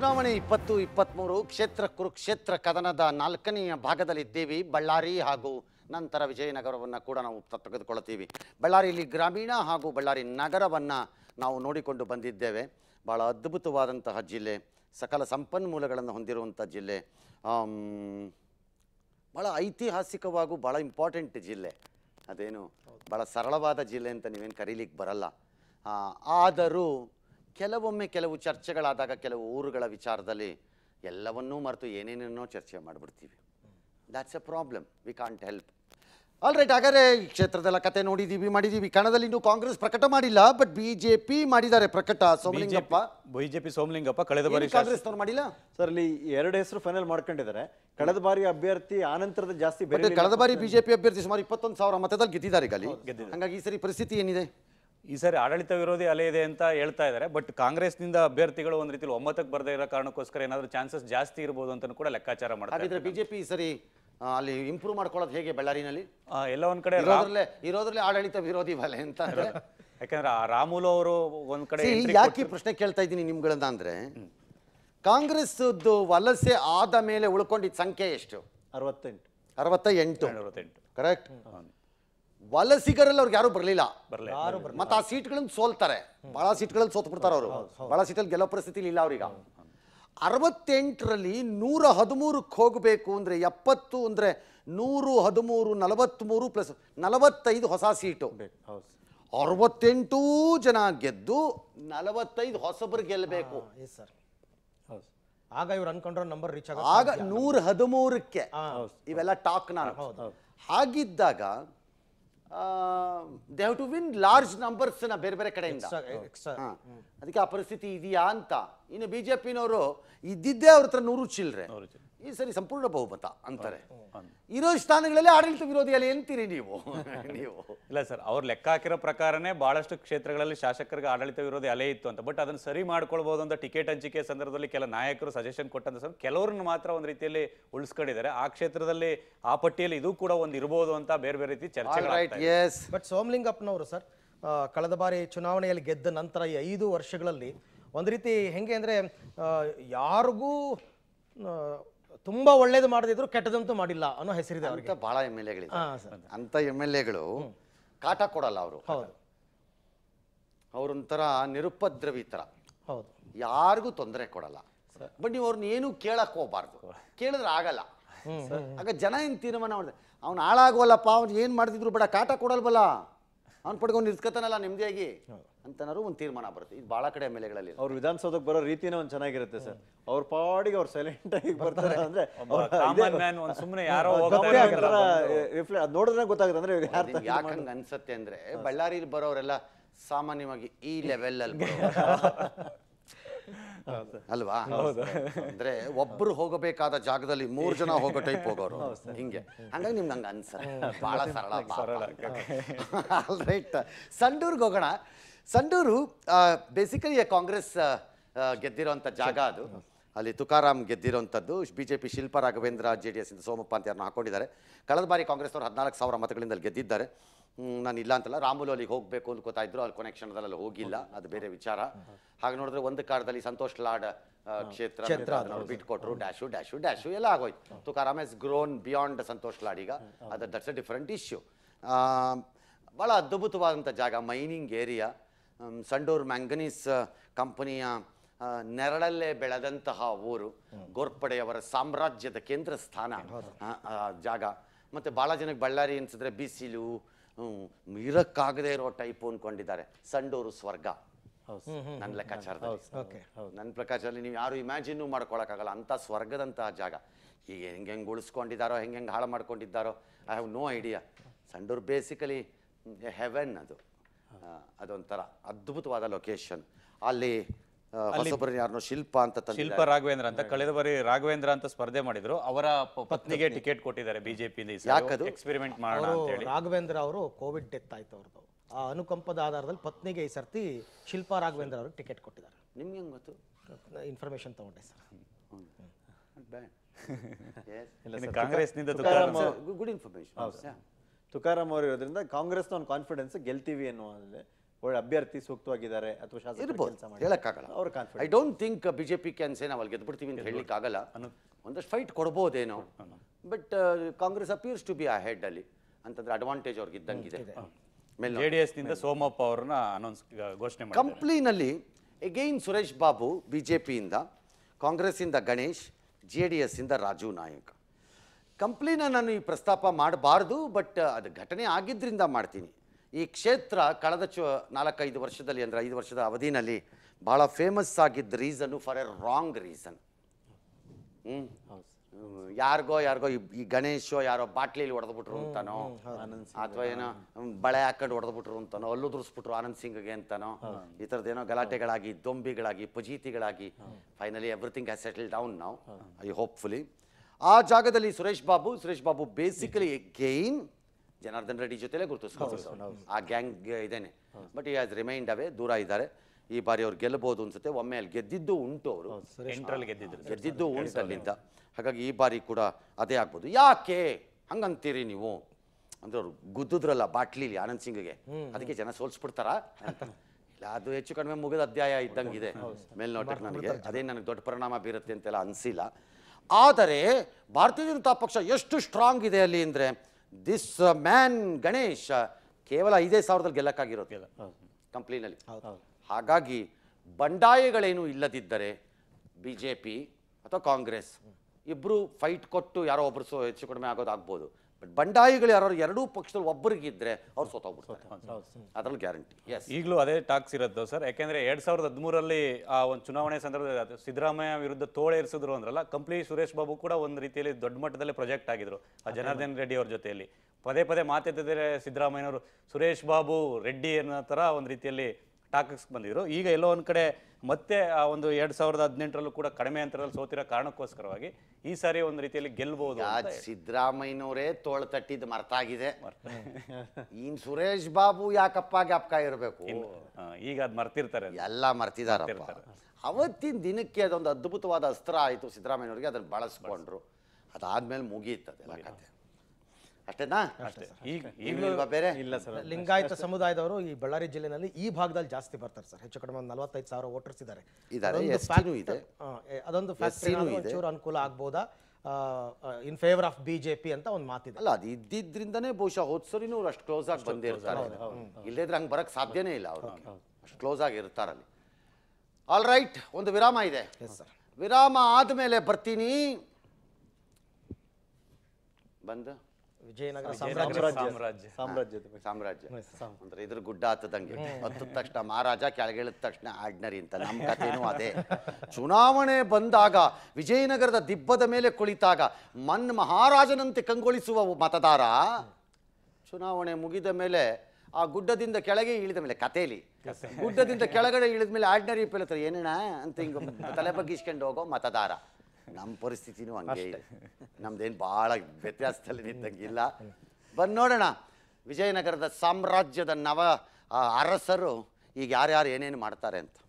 ಚುನಾವಣೆ ಇಪ್ಪತ್ತು ಇಪ್ಪತ್ತ್ಮೂರು ಕ್ಷೇತ್ರ ಕುರುಕ್ಷೇತ್ರ ಕದನದ ನಾಲ್ಕನೆಯ ಭಾಗದಲ್ಲಿದ್ದೀವಿ ಬಳ್ಳಾರಿ ಹಾಗೂ ನಂತರ ವಿಜಯನಗರವನ್ನು ಕೂಡ ನಾವು ತೆಗೆದುಕೊಳ್ತೀವಿ ಬಳ್ಳಾರಿಯಲ್ಲಿ ಗ್ರಾಮೀಣ ಹಾಗೂ ಬಳ್ಳಾರಿ ನಗರವನ್ನು ನಾವು ನೋಡಿಕೊಂಡು ಬಂದಿದ್ದೇವೆ ಭಾಳ ಅದ್ಭುತವಾದಂತಹ ಜಿಲ್ಲೆ ಸಕಲ ಸಂಪನ್ಮೂಲಗಳನ್ನು ಹೊಂದಿರುವಂಥ ಜಿಲ್ಲೆ ಭಾಳ ಐತಿಹಾಸಿಕವಾಗೂ ಭಾಳ ಇಂಪಾರ್ಟೆಂಟ್ ಜಿಲ್ಲೆ ಅದೇನು ಭಾಳ ಸರಳವಾದ ಜಿಲ್ಲೆ ಅಂತ ನೀವೇನು ಕರೀಲಿಕ್ಕೆ ಬರಲ್ಲ ಆದರೂ ಕೆಲವೊಮ್ಮೆ ಕೆಲವು ಚರ್ಚೆಗಳಾದಾಗ ಕೆಲವು ಊರುಗಳ ವಿಚಾರದಲ್ಲಿ ಎಲ್ಲವನ್ನೂ ಮರೆತು ಏನೇನೇನೋ ಚರ್ಚೆ ಮಾಡಿಬಿಡ್ತೀವಿ that's a problem we can't help all right ಹಾಗಾದರೆ ಈ ಕ್ಷೇತ್ರದಲ್ಲ ಕತೆ ನೋಡಿದ್ದೀವಿ ಮಾಡಿದ್ದೀವಿ ಕಣದಲ್ಲಿ ಇನ್ನೂ ಕಾಂಗ್ರೆಸ್ ಪ್ರಕಟ ಮಾಡಿಲ್ಲ ಬಟ್ ಪಿ ಮಾಡಿದ್ದಾರೆ ಪ್ರಕಟ ಸೋಮಲಿಂಗಪ್ಪ ಪಿ ಸೋಮಲಿಂಗಪ್ಪ ಕಳೆದ ಬಾರಿ ಕಾಂಗ್ರೆಸ್ ಮಾಡಿಲ್ಲ ಸರ್ ಇಲ್ಲಿ ಎರಡು ಹೆಸರು ಫೈನಲ್ ಮಾಡ್ಕೊಂಡಿದ್ದಾರೆ ಕಳೆದ ಬಾರಿ ಅಭ್ಯರ್ಥಿ ಆನಂತರದ ಜಾಸ್ತಿ ಕಳೆದ ಬಾರಿ ಬಿಜೆಪಿ ಅಭ್ಯರ್ಥಿ ಸುಮಾರು ಇಪ್ಪತ್ತೊಂದು ಸಾವಿರ ಮತದಲ್ಲಿ ಗೆದ್ದಿದ್ದಾರೆ ಗಾಲಿ ಹಾಗಾಗಿ ಈ ಸರಿ ಪರಿಸ್ಥಿತಿ ಏನಿದೆ ಈ ಸರಿ ಆಡಳಿತ ವಿರೋಧಿ ಅಲೆ ಇದೆ ಅಂತ ಹೇಳ್ತಾ ಇದ್ದಾರೆ ಬಟ್ ಕಾಂಗ್ರೆಸ್ನಿಂದ ಅಭ್ಯರ್ಥಿಗಳು ಒಂದು ರೀತಿ ಒಮ್ಮತಕ್ಕೆ ಬರದೇ ಇರೋ ಕಾರಣಕ್ಕೋಸ್ಕರ ಏನಾದರೂ ಚಾನ್ಸಸ್ ಜಾಸ್ತಿ ಇರ್ಬೋದು ಅಂತ ಕೂಡ ಲೆಕ್ಕಾಚಾರ ಮಾಡ್ತಾರೆ ಬಿಜೆಪಿ ಸರಿ ಅಲ್ಲಿ ಇಂಪ್ರೂವ್ ಮಾಡ್ಕೊಳ್ಳೋದು ಹೇಗೆ ಬಳ್ಳಾರಿನಲ್ಲಿ ಎಲ್ಲ ಒಂದ್ ಕಡೆ ಇರೋದ್ರಲ್ಲಿ ಆಡಳಿತ ವಿರೋಧಿ ಬಲೆ ಅಂತ ಯಾಕಂದ್ರೆ ರಾಮುಲು ಅವರು ಒಂದ್ ಕಡೆ ಯಾಕೆ ಪ್ರಶ್ನೆ ಕೇಳ್ತಾ ಇದ್ದೀನಿ ನಿಮ್ಗಳನ್ನ ಅಂದ್ರೆ ಕಾಂಗ್ರೆಸ್ ವಲಸೆ ಆದ ಮೇಲೆ ಉಳ್ಕೊಂಡಿದ್ದ ಸಂಖ್ಯೆ ಎಷ್ಟು ಅರವತ್ತೆಂಟು ಅರವತ್ತ ಎಂಟು ಕರೆಕ್ಟ್ ವಲಸಿಗರಲ್ಲಿ ಅವ್ರಿಗೆ ಯಾರು ಬರಲಿಲ್ಲ ಮತ್ತೆ ಆ ಸೀಟ್ಗಳನ್ನ ಸೋಲ್ತಾರೆ ಬಹಳ ಸೀಟ್ಗಳಲ್ಲಿ ಸೋತ್ ಬಿಡ್ತಾರೆ ಅವರು ಬಹಳ ಸೀಟಲ್ಲಿ ಗೆಲ್ಲೋ ಪರಿಸ್ಥಿತಿ ಇಲ್ಲ ಅವ್ರೀಗ ಅರವತ್ತೆಂಟರಲ್ಲಿ ನೂರ ಹದಿಮೂರಕ್ಕೆ ಹೋಗಬೇಕು ಅಂದರೆ ಎಪ್ಪತ್ತು ಅಂದರೆ ನೂರು ಹದಿಮೂರು ನಲವತ್ತ್ಮೂರು ಪ್ಲಸ್ ನಲವತ್ತೈದು ಹೊಸ ಸೀಟು ಅರವತ್ತೆಂಟು ಜನ ಗೆದ್ದು ನಲವತ್ತೈದು ಹೊಸಬ್ರು ಗೆಲ್ಲಬೇಕು ಆಗ ಇವ್ರು ಅನ್ಕೊಂಡ್ರ ನಂಬರ್ ರೀಚ್ ಆಗ ನೂರ ಹದಿಮೂರಕ್ಕೆ ಇವೆಲ್ಲ ಟಾಕ್ ನಾನು ಹಾಗಿದ್ದಾಗ they have to win large ನ ಬೇರೆ ಬೇರೆ ಕಡೆಯಿಂದ ಅದಕ್ಕೆ ಆ ಪರಿಸ್ಥಿತಿ ಇದೆಯಾ ಅಂತ ಇನ್ನು ಬಿ ಜೆ ಇದ್ದಿದ್ದೇ ಅವ್ರ ಹತ್ರ ನೂರು ಚಿಲ್ಲರೆ ಈ ಸರಿ ಸಂಪೂರ್ಣ ಬಹುಮತ ಅಂತಾರೆ ಇರೋ ಸ್ಥಾನಗಳಲ್ಲಿ ಆಡಳಿತ ವಿರೋಧಿ ಅಲೆ ಎಂತೀರಿ ನೀವು ನೀವು ಇಲ್ಲ ಸರ್ ಅವ್ರು ಲೆಕ್ಕ ಹಾಕಿರೋ ಪ್ರಕಾರನೇ ಬಹಳಷ್ಟು ಕ್ಷೇತ್ರಗಳಲ್ಲಿ ಶಾಸಕರಿಗೆ ಆಡಳಿತ ವಿರೋಧಿ ಅಲೆ ಇತ್ತು ಅಂತ ಬಟ್ ಅದನ್ನು ಸರಿ ಮಾಡ್ಕೊಳ್ಬಹುದು ಅಂತ ಟಿಕೆಟ್ ಹಂಚಿಕೆ ಸಂದರ್ಭದಲ್ಲಿ ಕೆಲ ನಾಯಕರು ಸಜೆಷನ್ ಕೊಟ್ಟಂತ ಸರ್ ಕೆಲವ್ರನ್ನ ಮಾತ್ರ ಒಂದು ರೀತಿಯಲ್ಲಿ ಉಳಿಸ್ಕೊಂಡಿದ್ದಾರೆ ಆ ಕ್ಷೇತ್ರದಲ್ಲಿ ಆ ಪಟ್ಟಿಯಲ್ಲಿ ಇದು ಕೂಡ ಒಂದು ಇರಬಹುದು ಅಂತ ಬೇರೆ ಬೇರೆ ರೀತಿ ಚರ್ಚೆ ಬಟ್ ಸೋಮಲಿಂಗಪ್ಪನವರು ಸರ್ ಕಳೆದ ಬಾರಿ ಚುನಾವಣೆಯಲ್ಲಿ ಗೆದ್ದ ನಂತರ ಈ ಐದು ವರ್ಷಗಳಲ್ಲಿ ಒಂದು ರೀತಿ ಹೆಂಗೆ ಅಂದರೆ ಯಾರಿಗೂ ತುಂಬಾ ಒಳ್ಳೇದು ಮಾಡದಿದ್ರು ಕೆಟ್ಟದಂತೂ ಮಾಡಿಲ್ಲ ಅನ್ನೋ ಹೆಸರಿದೆ ಅವ್ರಿಗೆ ಅಂತ ಬಹಳ ಎಮ್ ಎಲ್ ಎಗಳು ಅಂತ ಎಮ್ ಎಲ್ ಎಗಳು ಕಾಟ ಕೊಡಲ್ಲ ಅವರು ಹೌದು ಅವ್ರೊಂಥರ ನಿರುಪದ್ರವಿ ತರ ಹೌದು ಯಾರಿಗೂ ತೊಂದರೆ ಕೊಡಲ್ಲ ಬಟ್ ನೀವು ಅವ್ರನ್ನ ಏನು ಕೇಳಕ್ ಹೋಗ್ಬಾರ್ದು ಕೇಳಿದ್ರೆ ಆಗಲ್ಲ ಆಗ ಜನ ಏನ್ ತೀರ್ಮಾನ ಮಾಡಿದೆ ಅವ್ನು ಹಾಳಾಗುವಲ್ಲಪ್ಪ ಅವ್ನು ಏನ್ ಮಾಡ್ತಿದ್ರು ಬೇಡ ಕಾಟ ಕೊಡಲ್ವಲ್ಲ ಅವ್ನು ಪಡ್ಕೊಂಡು ನಿಲ್ಸ್ಕೊತಾನಲ್ಲ ನೆಮ್ಮದಿಯಾಗಿ ಅಂತನಾರು ಒಂದು ತೀರ್ಮಾನ ಬರುತ್ತೆ ಇದು ಭಾಳ ಕಡೆ ಎಮ್ ಎಲ್ ಎಗಳಲ್ಲಿ ವಿಧಾನಸೌಧಕ್ಕೆ ಬರೋ ರೀತಿನೇ ಒಂದು ಚೆನ್ನಾಗಿರುತ್ತೆ ಸರ್ ಅವ್ರ ಪಾಡಿಗೆ ಅವ್ರು ಸೈಲೆಂಟ್ ಆಗಿ ಬರ್ತಾರೆ ಅಂದ್ರೆ ಸುಮ್ಮನೆ ಯಾರೋ ನೋಡಿದ್ರೆ ಗೊತ್ತಾಗುತ್ತೆ ಅಂದ್ರೆ ಯಾಕೆ ಹಂಗ ಅನ್ಸುತ್ತೆ ಅಂದ್ರೆ ಬಳ್ಳಾರಿಲಿ ಬರೋರೆಲ್ಲ ಸಾಮಾನ್ಯವಾಗಿ ಈ ಲೆವೆಲ್ ಅಲ್ಲಿ ಅಲ್ವಾ ಅಂದ್ರೆ ಒಬ್ರು ಹೋಗಬೇಕಾದ ಜಾಗದಲ್ಲಿ ಮೂರ್ ಜನ ಹೋಗೋ ಟೈಪ್ ಹೋಗೋರು ಹಿಂಗೆ ಹಂಗಾಗಿ ನಿಮ್ಗೆ ಹಂಗ ಅನ್ಸ ಬಹಳ ಸರಳ ರೈಟ್ ಸಂಡೂರ್ಗೆ ಹೋಗೋಣ ಸಂಡೂರು ಬೇಸಿಕಲಿ ಕಾಂಗ್ರೆಸ್ ಗೆದ್ದಿರುವಂತ ಜಾಗ ಅದು ಅಲ್ಲಿ ತುಕಾರಾಮ್ ಗೆದ್ದಿರುವಂಥದ್ದು B J P Shilpa Raghavendra J D S ಇಂದ ಸೋಮಪ್ಪ ಅಂತ ಯಾರನ್ನ ಹಾಕೊಂಡಿದ್ದಾರೆ ಕಳೆದ ಬಾರಿ ಕಾಂಗ್ರೆಸ್ನವರು ಹದಿನಾಲ್ಕು ಸಾವಿರ ಮತಗಳಿಂದ ಗೆದ್ದಿದ್ದಾರೆ ನಾನು ಇಲ್ಲ ಅಂತಲ್ಲ ರಾಮುಲು ಅಲ್ಲಿಗೆ ಹೋಗಬೇಕು ಅಂದ್ಕೋತಾಯಿದ್ರು ಅಲ್ಲಿ ಅಲ್ಲಿ ಹೋಗಿಲ್ಲ ಅದು ಬೇರೆ ವಿಚಾರ ಹಾಗೆ ನೋಡಿದ್ರೆ ಒಂದು ಕಾಲದಲ್ಲಿ ಸಂತೋಷ್ ಲಾಡ್ ಕ್ಷೇತ್ರ ಬಿಟ್ಕೊಟ್ರು ಡ್ಯಾಶು ಡ್ಯಾಶು ಡ್ಯಾಶು ಎಲ್ಲ ಆಗೋಯ್ತು Tukaram is grown beyond Santosh Lad ಈಗ ಅದು ದಟ್ಸ್ ಅ ಡಿಫ್ರೆಂಟ್ ಇಶ್ಯೂ ಭಾಳ ಅದ್ಭುತವಾದಂಥ ಜಾಗ ಮೈನಿಂಗ್ ಏರಿಯಾ ಸಂಡೂರ್ ಮ್ಯಾಂಗನೀಸ್ ಕಂಪನಿಯ ನೆರಳಲ್ಲೇ ಬೆಳೆದಂತಹ ಊರು ಗೋರ್ಪಡೆಯವರ ಸಾಮ್ರಾಜ್ಯದ ಕೇಂದ್ರ ಸ್ಥಾನ ಜಾಗ ಮತ್ತು ಭಾಳ ಜನಕ್ಕೆ ಬಳ್ಳಾರಿ ಅನಿಸಿದ್ರೆ ಬಿಸಿಲು ಇರಕ್ಕಾಗದೇ ಇರೋ ಟೈಪ್ ಅನ್ಕೊಂಡಿದ್ದಾರೆ ಸಂಡೂರು ಸ್ವರ್ಗ ನನ್ನ ಲೆಕ್ಕಾಚಾರದ ನನ್ನ ಪ್ರಕಾಶದಲ್ಲಿ ನೀವು ಯಾರು ಇಮ್ಯಾಜಿನ್ ಮಾಡ್ಕೊಳಕ್ಕಾಗಲ್ಲ ಅಂತ ಸ್ವರ್ಗದಂತಹ ಜಾಗ ಈಗ ಹೆಂಗೆ ಹೆಂಗೆ ಉಳಿಸ್ಕೊಂಡಿದ್ದಾರೋ ಹೆಂಗೆ ಹೆಂಗೆ ಹಾಳು ಮಾಡ್ಕೊಂಡಿದ್ದಾರೋ I have no idea Sandur basically heaven ಅದು ಅದೊಂಥರ ಅದ್ಭುತವಾದ ಲೊಕೇಶನ್ ಅಲ್ಲಿ ಶಿಲ್ಪ ಅಂತ ಶಿಲ್ಪ ರಾಘವೇಂದ್ರ ಅಂತ ಕಳೆದ ಬಾರಿ ರಾಘವೇಂದ್ರ ಅಂತ ಸ್ಪರ್ಧೆ ಮಾಡಿದ್ರು ಅವರ ಪತ್ನಿಗೆ ಟಿಕೆಟ್ ಕೊಟ್ಟಿದ್ದಾರೆ ಬಿಜೆಪಿ ಎಕ್ಸ್ಪೆರಿಮೆಂಟ್ ಮಾಡೋಣ ರಾಘವೇಂದ್ರ ಅವರು ಕೋವಿಡ್ ಡೆತ್ ಆಯ್ತು ಅವ್ರದ್ದು ಆ ಅನುಕಂಪದ ಆಧಾರದಲ್ಲಿ ಪತ್ನಿಗೆ ಈ ಸರ್ತಿ ಶಿಲ್ಪ ರಾಘವೇಂದ್ರ ಅವರು ಟಿಕೆಟ್ ಕೊಟ್ಟಿದ್ದಾರೆ ನಿಮ್ಗೆ ಹೆಂಗ್ ಗೊತ್ತು ಇನ್ಫಾರ್ಮೇಶನ್ ತಗೊಂಡೆ ಸರ್ ಗುಡ್ ಇನ್ಫಾರ್ಮೇಶನ್ ತುಕಾರಾಮ್ ಅವರು ಇರೋದ್ರಿಂದ ಕಾಂಗ್ರೆಸ್ ಒಂದು ಕಾನ್ಫಿಡೆನ್ಸ್ ಗೆಲ್ತೀವಿ ಅನ್ನೋದೇ ಒಳ್ಳೆ ಅಭ್ಯರ್ಥಿ ಸೂಕ್ತವಾಗಿದ್ದಾರೆ ಅಥವಾ ಕೆಲಸ ಹೇಳಕ್ಕಾಗಲ್ಲ ಅವ್ರ confidence I don't think B J P can say ನಾವು ಅಲ್ಲಿ ಗೆದ್ಬಿಡ್ತೀವಿ ಅಂತ ಆಗಲ್ಲ ಒಂದಷ್ಟು ಫೈಟ್ ಕೊಡ್ಬೋದೇನೋ but uh, Congress appears to be ahead ಅಲ್ಲಿ ಅಂತಂದ್ರೆ ಅಡ್ವಾಂಟೇಜ್ ಅವ್ರಿಗೆ ಇದ್ದಂಗಿದೆ ಜೆ ಡಿ ಎಸ್ನಿಂದ ಸೋಮಪ್ಪ ಅವ್ರನ್ನ ಅನೌನ್ಸ್ ಘೋಷಣೆ ಕಂಪ್ಲೀನಲ್ಲಿ again Suresh Babu B J ಪಿಯಿಂದ ಕಾಂಗ್ರೆಸ್ಸಿಂದ ಗಣೇಶ್ ಜೆ ಡಿ ಎಸ್ ಇಂದ ರಾಜು ನಾಯಕ್ ಕಂಪ್ಲೀನ ನಾನು ಈ ಪ್ರಸ್ತಾಪ ಮಾಡಬಾರ್ದು ಬಟ್ uh, ಅದು ಘಟನೆ ಆಗಿದ್ದರಿಂದ ಮಾಡ್ತೀನಿ ಈ ಕ್ಷೇತ್ರ ಕಳೆದ ಚು ನಾಲ್ಕೈದು ವರ್ಷದಲ್ಲಿ ಅಂದರೆ ಐದು ವರ್ಷದ ಅವಧಿನಲ್ಲಿ ಭಾಳ ಫೇಮಸ್ ಆಗಿದ್ದ reason for a wrong reason ಯಾರ್ಗೋ ಯಾರಿಗೋ ಯಾರಿಗೋ ಈ ಗಣೇಶೋ ಯಾರೋ ಬಾಟ್ಲಿಲಿ ಹೊಡೆದ್ಬಿಟ್ರು ಅಂತಾನೋ ಅಥವಾ ಏನೋ ಬಳೆ ಹಾಕೊಂಡು ಹೊಡೆದ್ಬಿಟ್ರು ಅಂತಾನೋ ಅಲ್ಲೂ ದುರ್ಸ್ಬಿಟ್ರು ಆನಂದ್ ಸಿಂಗ್ಗೆ ಅಂತಾನೋ ಈ ಥರದ್ದು ಏನೋ ಗಲಾಟೆಗಳಾಗಿ ದೊಂಬಿಗಳಾಗಿ ಪಜೀತಿಗಳಾಗಿ finally everything has settle down ನಾವು ಐ ಹೋಪ್ಫುಲಿ ಆ ಜಾಗದಲ್ಲಿ ಸುರೇಶ್ ಬಾಬು ಸುರೇಶ್ ಬಾಬು ಬೇಸಿಕಲಿ ಎಗೈನ್ ಜನಾರ್ದನ್ ರೆಡ್ಡಿ ಜೊತೆಲೇ ಗುರುತಿಸ್ಕೊಂಡು ಆ ಗ್ಯಾಂಗ್ ಇದೇನೆ ಬಟ್ ಈ ಆಸ್ ರಿಮೈಂಡ್ ಅವೇ ದೂರ ಇದ್ದಾರೆ ಈ ಬಾರಿ ಅವ್ರು ಗೆಲ್ಲಬಹುದು ಅನ್ಸುತ್ತೆ ಒಮ್ಮೆ ಅಲ್ಲಿ ಗೆದ್ದಿದ್ದು ಉಂಟು ಅವರು ಗೆದ್ದಿದ್ದು ಉಂಟು ಅಲ್ಲಿಂದ ಹಾಗಾಗಿ ಈ ಬಾರಿ ಕೂಡ ಅದೇ ಆಗ್ಬೋದು ಯಾಕೆ ಹಂಗಂತೀರಿ ನೀವು ಅಂದ್ರೆ ಅವ್ರು ಗುದ್ದುದ್ರಲ್ಲ ಬಾಟ್ಲಿಲಿ ಆನಂದ್ ಸಿಂಗ್ಗೆ ಅದಕ್ಕೆ ಜನ ಸೋಲ್ಸ್ಬಿಡ್ತಾರ ಇಲ್ಲ ಅದು ಹೆಚ್ಚು ಕಡಿಮೆ ಮುಗಿದ ಅಧ್ಯಾಯ ಇದ್ದಂಗಿದೆ ಮೇಲ್ ಮೇಲ್ನೋಟಕ್ಕೆ ನನಗೆ ಅದೇ ನನಗೆ ದೊಡ್ಡ ಪರಿಣಾಮ ಬೀರುತ್ತೆ ಅಂತೆಲ್ಲ ಅನ್ಸಿಲ್ಲ ಆದರೆ ಭಾರತೀಯ ಜನತಾ ಪಕ್ಷ ಎಷ್ಟು ಸ್ಟ್ರಾಂಗ್ ಇದೆ ಅಲ್ಲಿ ಅಂದ್ರೆ ದಿಸ್ ಮ್ಯಾನ್ ಗಣೇಶ್ ಕೇವಲ ಐದೇ ಸಾವಿರದಲ್ಲಿ ಗೆಲ್ಲಕ್ಕಾಗಿರೋದಿಲ್ಲ ಕಂಪ್ಲೀನಲ್ಲಿ ಹಾಗಾಗಿ ಬಂಡಾಯಗಳೇನು ಇಲ್ಲದಿದ್ದರೆ ಬಿ ಜೆ ಪಿ ಅಥವಾ ಕಾಂಗ್ರೆಸ್ ಇಬ್ಬರು ಫೈಟ್ ಕೊಟ್ಟು ಯಾರೋ ಒಬ್ಬರು ಹೆಚ್ಚು ಕಡಿಮೆ ಆಗೋದಾಗ್ಬೋದು ಬಟ್ ಬಂಡಾಯಿಗಳು ಯಾರು ಎರಡೂ ಪಕ್ಷದಲ್ಲಿ ಒಬ್ಬರಿಗಿದ್ರೆ ಅವ್ರು ಸೋತೋಗ್ಬಿಡ್ತಾರೆ ಅದ್ರಲ್ಲಿ ಗ್ಯಾರಂಟಿ ಈಗಲೂ ಅದೇ ಟಾಕ್ಸ್ ಇರೋದು ಸರ್ ಯಾಕೆಂದ್ರೆ ಎರಡ್ ಸಾವಿರದ ಹದಿಮೂರಲ್ಲಿ ಆ ಒಂದು ಚುನಾವಣೆ ಸಂದರ್ಭದಲ್ಲಿ ಸಿದ್ದರಾಮಯ್ಯ ವಿರುದ್ಧ ತೋಳೆ ಇರಿಸಿದ್ರು ಅಂದ್ರಲ್ಲ ಕಂಪ್ಲಿ ಸುರೇಶ್ ಬಾಬು ಕೂಡ ಒಂದು ರೀತಿಯಲ್ಲಿ ದೊಡ್ಡ ಮಟ್ಟದಲ್ಲಿ ಪ್ರೊಜೆಕ್ಟ್ ಆಗಿದ್ರು ಆ ಜನಾರ್ದನ್ ರೆಡ್ಡಿ ಅವ್ರ ಜೊತೆಯಲ್ಲಿ ಪದೇ ಪದೇ ಮಾತಾಡ್ತಿದ್ದಾರೆ ಸಿದ್ದರಾಮಯ್ಯನವರು ಸುರೇಶ್ ಬಾಬು ರೆಡ್ಡಿ ಅನ್ನೋ ಥರ ಒಂದು ರೀತಿಯಲ್ಲಿ ಟಾಕ್ಸ್ ಬಂದಿದ್ರು ಈಗ ಎಲ್ಲೋ ಒಂದು ಕಡೆ ಮತ್ತೆ ಆ ಒಂದು ಎರಡ್ ಸಾವಿರದ ಹದಿನೆಂಟರಲ್ಲೂ ಕೂಡ ಕಡಿಮೆ ಅಂತರಲ್ಲಿ ಸೋತಿರೋ ಕಾರಣಕ್ಕೋಸ್ಕರವಾಗಿ ಈ ಸಾರಿ ಒಂದು ರೀತಿಯಲ್ಲಿ ಗೆಲ್ಬಹುದು ಸಿದ್ದರಾಮಯ್ಯನವರೇ ತೋಳ ತಟ್ಟಿದ್ದು ಮರ್ತಾಗಿದೆ ಇನ್ ಸುರೇಶ್ ಬಾಬು ಯಾಕಪ್ಪ ಗ್ಯಾಪ್ಕ ಇರಬೇಕು ಈಗ ಅದ್ ಮರ್ತಿರ್ತಾರೆ ಎಲ್ಲ ಮರ್ತಿದ್ದಾರೆ ಅವತ್ತಿನ ದಿನಕ್ಕೆ ಅದೊಂದು ಅದ್ಭುತವಾದ ಅಸ್ತ್ರ ಆಯಿತು ಸಿದ್ದರಾಮಯ್ಯನವ್ರಿಗೆ ಅದನ್ನು ಬಳಸ್ಕೊಂಡ್ರು ಅದಾದ್ಮೇಲೆ ಮುಗಿಯುತ್ತದೆ ಅಷ್ಟೇನಾ ಅಷ್ಟೇ ಈಗ ಬೇರೆ ಇಲ್ಲ ಸರ್ ಲಿಂಗಾಯತ ಸಮುದಾಯದವರು ಈ ಬಳ್ಳಾರಿ ಜಿಲ್ಲೆನಲ್ಲಿ ಈ ಭಾಗದಲ್ಲಿ ಜಾಸ್ತಿ ಬರ್ತಾರೆ ಸರ್ ಹೆಚ್ಚು ಕಡಿಮೆ ಒಂದು ನಲವತ್ತೈದು ಸಾವಿರ ವೋಟರ್ಸ್ ಇದ್ದಾರೆ ಅದೊಂದು ಇದೆ ಅದೊಂದು ಚೂರು ಅನುಕೂಲ ಆಗ್ಬೋದಾ ಇನ್ ಫೇವರ್ ಆಫ್ ಬಿಜೆಪಿ ಅಂತ ಒಂದು ಮಾತಿದೆ ಅಲ್ಲ ಅದು ಇದ್ದಿದ್ರಿಂದನೇ ಬಹುಶಃ ಹೋದ್ ಸರಿ ಅಷ್ಟು ಕ್ಲೋಸ್ ಆಗಿ ಬಂದಿರ್ತಾರೆ ಇಲ್ಲದ್ರೆ ಹಂಗೆ ಬರಕ್ಕೆ ಸಾಧ್ಯನೇ ಇಲ್ಲ ಅವರು ಅಷ್ಟು ಕ್ಲೋಸ್ ಆಗಿ ಇರ್ತಾರಲ್ಲಿ ಆಲ್ ರೈಟ್ ಒಂದು ವಿರಾಮ ಇದೆ ಸರ್ ವಿರಾಮ ಆದ್ಮೇಲೆ ಬರ್ತೀನಿ ಬಂದು ವಿಜಯನಗರ ಸಾಮ್ರಾಜ್ಯ ಸಾಮ್ರಾಜ್ಯದ ಸಾಮ್ರಾಜ್ಯ ಅಂದ್ರೆ ಇದ್ರ ಗುಡ್ಡ ಹತ್ತದಂಗೆ ಹೊತ್ತ ತಕ್ಷಣ ಮಹಾರಾಜ ಕೆಳಗೆ ಕೆಳಗಿಳಿದ ತಕ್ಷಣ ಆಡ್ನರಿ ಅಂತ ನಮ್ಮ ಕಥೆನೂ ಅದೇ ಚುನಾವಣೆ ಬಂದಾಗ ವಿಜಯನಗರದ ದಿಬ್ಬದ ಮೇಲೆ ಕುಳಿತಾಗ ಮನ್ ಮಹಾರಾಜನಂತೆ ಕಂಗೊಳಿಸುವ ಮತದಾರ ಚುನಾವಣೆ ಮುಗಿದ ಮೇಲೆ ಆ ಗುಡ್ಡದಿಂದ ಕೆಳಗೆ ಇಳಿದ ಮೇಲೆ ಕಥೆಲಿ ಗುಡ್ಡದಿಂದ ಕೆಳಗಡೆ ಇಳಿದ ಮೇಲೆ ಆಡ್ನರಿ ಪೇಲತ್ತಾರೆ ಏನಣ್ಣ ಅಂತ ಹಿಂಗ ತಲೆ ಬಗ್ಗಿಸ್ಕೊಂಡು ಹೋಗೋ ಮತದಾರ ನಮ್ಮ ಪರಿಸ್ಥಿತಿನೂ ಹಂಗೆ ಇದೆ ನಮ್ದೇನು ಭಾಳ ವ್ಯತ್ಯಾಸದಲ್ಲಿ ನಿಂತಂಗಿಲ್ಲ ಬಂದು ನೋಡೋಣ ವಿಜಯನಗರದ ಸಾಮ್ರಾಜ್ಯದ ನವ ಅರಸರು ಈಗ ಯಾರ್ಯಾರು ಏನೇನು ಮಾಡ್ತಾರೆ ಅಂತ